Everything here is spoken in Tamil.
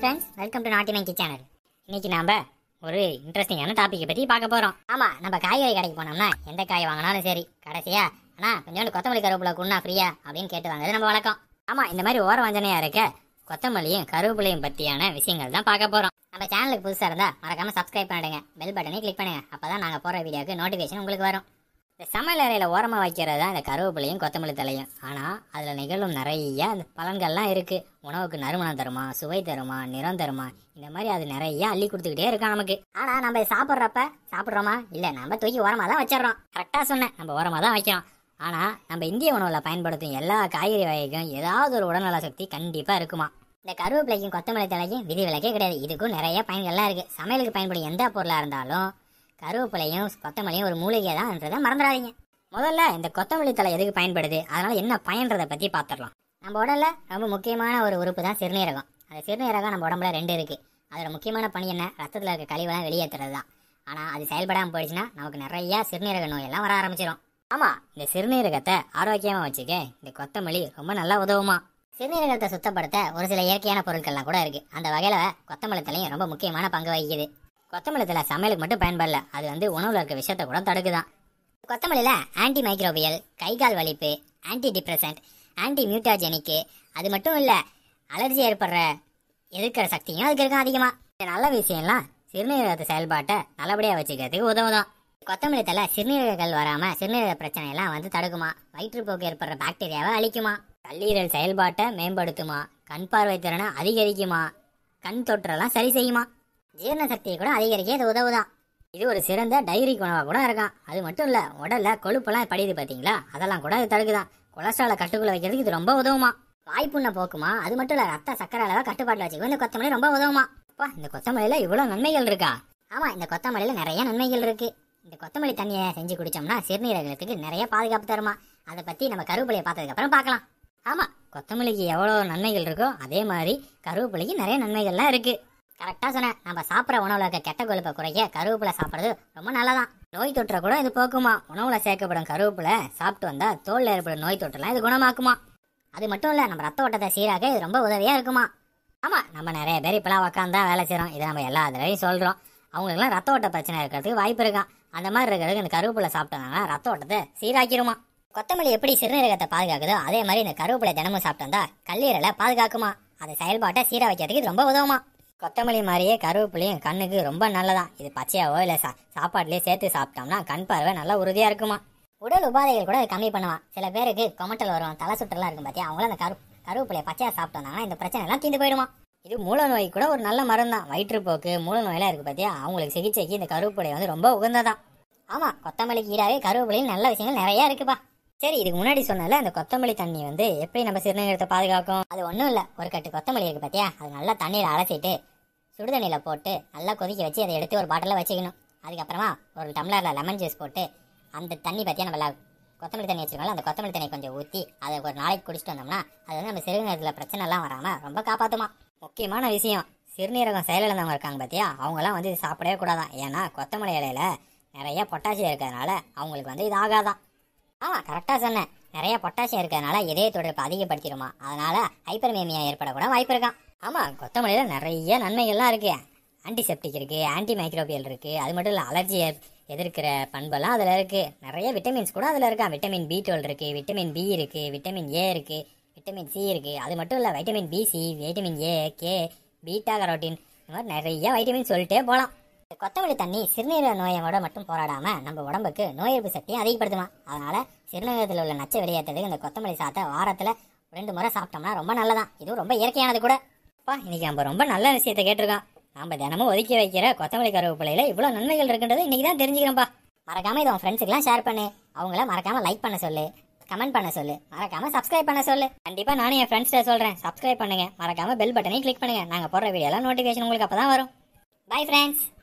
ஃப்ரெண்ட்ஸ் வெல்கம் டு நாட்டி மேங்கி சேனல் இன்னைக்கு நாம் ஒரு இன்ட்ரெஸ்டிங்கான டாப்பிக்கை பற்றி பார்க்க போகிறோம் ஆமாம் நம்ம காய்கறி கடைக்கு போனோம்னா எந்த காய் வாங்கினாலும் சரி கடைசியா ஆனால் கொஞ்சோண்டு கொத்தமல்லி கருவேப்பிலை குண்ணா ஃப்ரீயா அப்படின்னு கேட்டு வாங்குறது நம்ம வழக்கம் ஆமாம் இந்த மாதிரி ஓர வஞ்சனையாக இருக்க கொத்தமல்லியும் கருவேப்பிலையும் பற்றியான விஷயங்கள் தான் பார்க்க போகிறோம் நம்ம சேனலுக்கு புதுசாக இருந்தால் மறக்காமல் சப்ஸ்கிரைப் பண்ணிடுங்க பெல் பட்டனை கிளிக் பண்ணுங்கள் அப்போ தான் நாங்கள் போகிற வீடியோக்கு நோட்டிஃபிகேஷன் உங்களுக்கு வரும் இந்த சமையல் அறையில் ஓரமாக வைக்கிறது தான் இந்த கருவேப்பிலையும் கொத்தமல்லி தலையும் ஆனால் அதில் நிகழும் நிறைய அந்த பலன்கள்லாம் இருக்குது உணவுக்கு நறுமணம் தருமா சுவை தருமா நிறம் தருமா இந்த மாதிரி அது நிறைய அள்ளி கொடுத்துக்கிட்டே இருக்கும் நமக்கு ஆனால் நம்ம சாப்பிட்றப்ப சாப்பிட்றோமா இல்லை நம்ம தூக்கி ஓரமாக தான் வச்சிடறோம் கரெக்டாக சொன்னேன் நம்ம ஓரமாக தான் வைக்கிறோம் ஆனால் நம்ம இந்திய உணவில் பயன்படுத்தும் எல்லா காய்கறி வகைக்கும் ஏதாவது ஒரு உடல்நல சக்தி கண்டிப்பாக இருக்குமா இந்த கருவேப்பிலைக்கும் கொத்தமல்லி தலைக்கும் விதி கிடையாது இதுக்கும் நிறைய பயன்கள்லாம் இருக்குது சமையலுக்கு பயன்படும் எந்த பொருளாக இருந்தாலும் கருவேப்பிலையும் கொத்தமல்லியும் ஒரு மூலிகை தான்ன்றதை மறந்துடாதீங்க முதல்ல இந்த கொத்தமல்லி தலை எதுக்கு பயன்படுது அதனால் என்ன பயன்றதை பற்றி பார்த்துடலாம் நம்ம உடலில் ரொம்ப முக்கியமான ஒரு உறுப்பு தான் சிறுநீரகம் அந்த சிறுநீரகம் நம்ம உடம்புல ரெண்டு இருக்குது அதோட முக்கியமான பணி என்ன ரத்தத்தில் இருக்க கழிவுலாம் வெளியேற்றுறது தான் ஆனால் அது செயல்படாமல் போயிடுச்சுன்னா நமக்கு நிறையா சிறுநீரக நோயெல்லாம் வர ஆரம்பிச்சிடும் ஆமாம் இந்த சிறுநீரகத்தை ஆரோக்கியமாக வச்சுக்க இந்த கொத்தமல்லி ரொம்ப நல்லா உதவுமா சிறுநீரகத்தை சுத்தப்படுத்த ஒரு சில இயற்கையான பொருட்கள்லாம் கூட இருக்குது அந்த வகையில் கொத்தமல்லி தலையும் ரொம்ப முக்கியமான பங்கு வகிக்குது கொத்தமல்லத்தில் சமையலுக்கு மட்டும் பயன்படல அது வந்து உணவில் இருக்க விஷயத்த கூட தடுக்குதான் கொத்தமல்லியில் ஆன்டி மைக்ரோபியல் கை கால் வலிப்பு ஆன்டி டிப்ரெசன்ட் ஆன்டி மியூட்டாஜெனிக்கு அது மட்டும் இல்லை அலர்ஜி ஏற்படுற எதிர்க்கிற சக்தியும் அதுக்கு இருக்கும் அதிகமாக நல்ல விஷயம்லாம் சிறுநீரகத்து செயல்பாட்டை நல்லபடியாக வச்சுக்கிறதுக்கு உதவுதும் கொத்தமல்லி தலை சிறுநீரகங்கள் வராமல் சிறுநீரக பிரச்சனையெல்லாம் வந்து தடுக்குமா வயிற்றுப்போக்கு ஏற்படுற பாக்டீரியாவை அழிக்குமா கல்லீரல் செயல்பாட்டை மேம்படுத்துமா கண் பார்வை திறனை அதிகரிக்குமா கண் தொற்றெல்லாம் சரி செய்யுமா ஜீரண சக்தியை கூட அதிகரிக்க இது உதவுதான் இது ஒரு சிறந்த டைரி உணவாக கூட இருக்கும் அது மட்டும் இல்லை உடல்ல கொழுப்பெல்லாம் படியுது பார்த்தீங்களா அதெல்லாம் கூட இது தடுக்குதான் கொலஸ்ட்ராலை கட்டுக்குள்ள வைக்கிறதுக்கு இது ரொம்ப உதவுமா வாய்ப்புண்ணை போக்குமா அது மட்டும் இல்லை ரத்த சக்கரை அளவை கட்டுப்பாட்டில் வச்சுக்கோ இந்த கொத்தமல்லி ரொம்ப உதவுமா அப்பா இந்த கொத்தமல்லியில் இவ்வளோ நன்மைகள் இருக்கா ஆமாம் இந்த கொத்தமல்லியில் நிறைய நன்மைகள் இருக்கு இந்த கொத்தமல்லி தண்ணியை செஞ்சு குடித்தோம்னா சிறுநீரகத்துக்கு நிறைய பாதுகாப்பு தருமா அதை பற்றி நம்ம கருவேப்பிலையை பார்த்ததுக்கப்புறம் பார்க்கலாம் ஆமாம் கொத்தமல்லிக்கு எவ்வளோ நன்மைகள் இருக்கோ அதே மாதிரி கருவேப்பிலைக்கு நிறைய நன்மைகள்லாம் இருக்குது கரெக்டாக சொன்னேன் நம்ம சாப்பிட்ற உணவுல இருக்க கெட்ட கொழுப்பை குறைய கருவேப்பிலை சாப்பிட்றது ரொம்ப நல்லதான் நோய் தொற்றை கூட இது போக்குமா உணவுல சேர்க்கப்படும் கருவேப்பிலை சாப்பிட்டு வந்தால் தோலில் ஏற்படும் நோய் தொற்றுலாம் இது குணமாக்குமா அது மட்டும் இல்லை நம்ம ரத்த ஓட்டத்தை சீராக இது ரொம்ப உதவியாக இருக்குமா ஆமாம் நம்ம நிறைய பேர் இப்பெல்லாம் உக்காந்தா வேலை செய்கிறோம் இதை நம்ம எல்லா தடவையும் சொல்கிறோம் அவங்களுக்குலாம் ரத்த ஓட்ட பிரச்சனை இருக்கிறதுக்கு வாய்ப்பு இருக்கான் அந்த மாதிரி இருக்கிறதுக்கு இந்த கருவேப்பிலை சாப்பிட்டோம்னா ரத்த ஓட்டத்தை சீராக்கிருமா கொத்தமல்லி எப்படி சிறுநீரகத்தை பாதுகாக்குதோ அதே மாதிரி இந்த கருவேப்பிலை தினமும் வந்தா கல்லீரலை பாதுகாக்குமா அதை செயல்பாட்டை சீராக வைக்கிறதுக்கு இது ரொம்ப உதவுமா கொத்தமல்லி மாதிரியே கருவேப்பிலையும் கண்ணுக்கு ரொம்ப நல்லதான் இது பச்சையாவோ இல்லை சா சாப்பாட்டிலே சேர்த்து சாப்பிட்டோம்னா கண் பார்வை நல்லா உறுதியாக இருக்குமா உடல் உபாதைகள் கூட கம்மி பண்ணுவான் சில பேருக்கு கொமட்டல் வரும் தலை சுற்றலாம் இருக்கும் பார்த்தியா அவங்களும் அந்த கரு கருவேப்பிலையை பச்சையாக சாப்பிட்டோம்னா இந்த பிரச்சனை எல்லாம் தீந்து போயிடுமா இது மூல நோய் கூட ஒரு நல்ல மரம் தான் வயிற்றுப்போக்கு மூல நோயெல்லாம் இருக்குது பார்த்தியா அவங்களுக்கு சிகிச்சைக்கு இந்த கருவேப்பிலை வந்து ரொம்ப உகந்ததான் ஆமாம் கொத்தமல்லிக்கு ஈடாகவே கருவேப்பிலையும் நல்ல விஷயங்கள் நிறையா இருக்குப்பா சரி இதுக்கு முன்னாடி சொன்னால அந்த கொத்தமல்லி தண்ணி வந்து எப்படி நம்ம சிறுநீரகத்தை பாதுகாக்கும் அது ஒன்றும் இல்லை ஒரு கட்டு கொத்தமல்லி இருக்கு பார்த்தியா அது நல்லா தண்ணியில் அலசிட்டு சுடுதண்ணியில் போட்டு நல்லா கொதிக்க வச்சு அதை எடுத்து ஒரு பாட்டிலில் வச்சுக்கணும் அதுக்கப்புறமா ஒரு டம்ளரில் லெமன் ஜூஸ் போட்டு அந்த தண்ணி பற்றியா நம்ம கொத்தமல்லி தண்ணி வச்சுருக்கோம்ல அந்த கொத்தமல்லி தண்ணியை கொஞ்சம் ஊற்றி அதை ஒரு நாளைக்கு குடிச்சிட்டு வந்தோம்னா அது வந்து நம்ம சிறுநீரகத்தில் பிரச்சனைலாம் வராமல் ரொம்ப காப்பாற்றுமா முக்கியமான விஷயம் சிறுநீரகம் செயலிழந்தவங்க இருக்காங்க பார்த்தியா அவங்களாம் வந்து இது சாப்பிடவே கூடாதான் ஏன்னா கொத்தமல்லி இலையில நிறைய பொட்டாசியம் இருக்கிறதுனால அவங்களுக்கு வந்து இது ஆகாதான் ஆமா கரெக்டா சொன்னேன் நிறைய பொட்டாசியம் இருக்கிறதுனால இதய தொடர்பு அதிகப்படுத்திடுமா அதனால ஹைப்பர்மேமியா ஏற்பட கூட வாய்ப்பு இருக்கான் ஆமா கொத்தமல்லியில நிறைய நன்மைகள்லாம் இருக்கு ஆன்டிசெப்டிக் இருக்கு ஆன்டி மைக்ரோபியல் இருக்கு அது மட்டும் இல்லை அலர்ஜி எதிர்க்கிற பண்பெல்லாம் அதில் இருக்குது நிறைய விட்டமின்ஸ் கூட அதில் இருக்கா விட்டமின் பி டுவெல் இருக்குது விட்டமின் பி இருக்குது விட்டமின் ஏ இருக்குது விட்டமின் சி இருக்குது அது மட்டும் இல்லை vitamin B C vitamin A K beta carotene இந்த மாதிரி நிறைய வைட்டமின் சொல்லிட்டே போகலாம் கொத்தமல்லி தண்ணி சிறுநீரக நோயோட மட்டும் போராடாம நம்ம உடம்புக்கு நோய் எதிர்ப்பு சக்தியை அதிகப்படுத்துமா அதனால சிறுநீரகத்தில் உள்ள நச்சை வெளியேற்றதுக்கு இந்த கொத்தமல்லி சாத்தை வாரத்துல ரெண்டு முறை சாப்பிட்டோம்னா ரொம்ப நல்லதான் இதுவும் ரொம்ப இயற்கையானது கூட அப்பா இன்னைக்கு நம்ம ரொம்ப நல்ல விஷயத்தை கேட்டிருக்கோம் நாம தினமும் ஒதுக்கி வைக்கிற கொத்தமல்லி கருவேப்பிலையில இவ்வளோ நன்மைகள் இருக்குன்றது இன்னைக்கு தான் தெரிஞ்சுக்கிறோம்ப்பா மறக்காம இதை உன் ஃப்ரெண்ட்ஸுக்குலாம் ஷேர் பண்ணு அவங்கள மறக்காம லைக் பண்ண சொல்லு கமெண்ட் பண்ண சொல்லு மறக்காம சப்ஸ்கிரைப் பண்ண சொல்லு கண்டிப்பா நானும் என் ஃப்ரெண்ட்ஸ்ட சொல்றேன் சப்ஸ்கிரைப் பண்ணுங்க மறக்காம பெல் பட்டனையும் கிளிக் பண்ணுங்க நாங்க போடுற வீடியோலாம் நோட்டிஃபிகேஷன் உங்களுக்கு அப்பதான் வரும் பை ஃப்ரெண்ட்ஸ்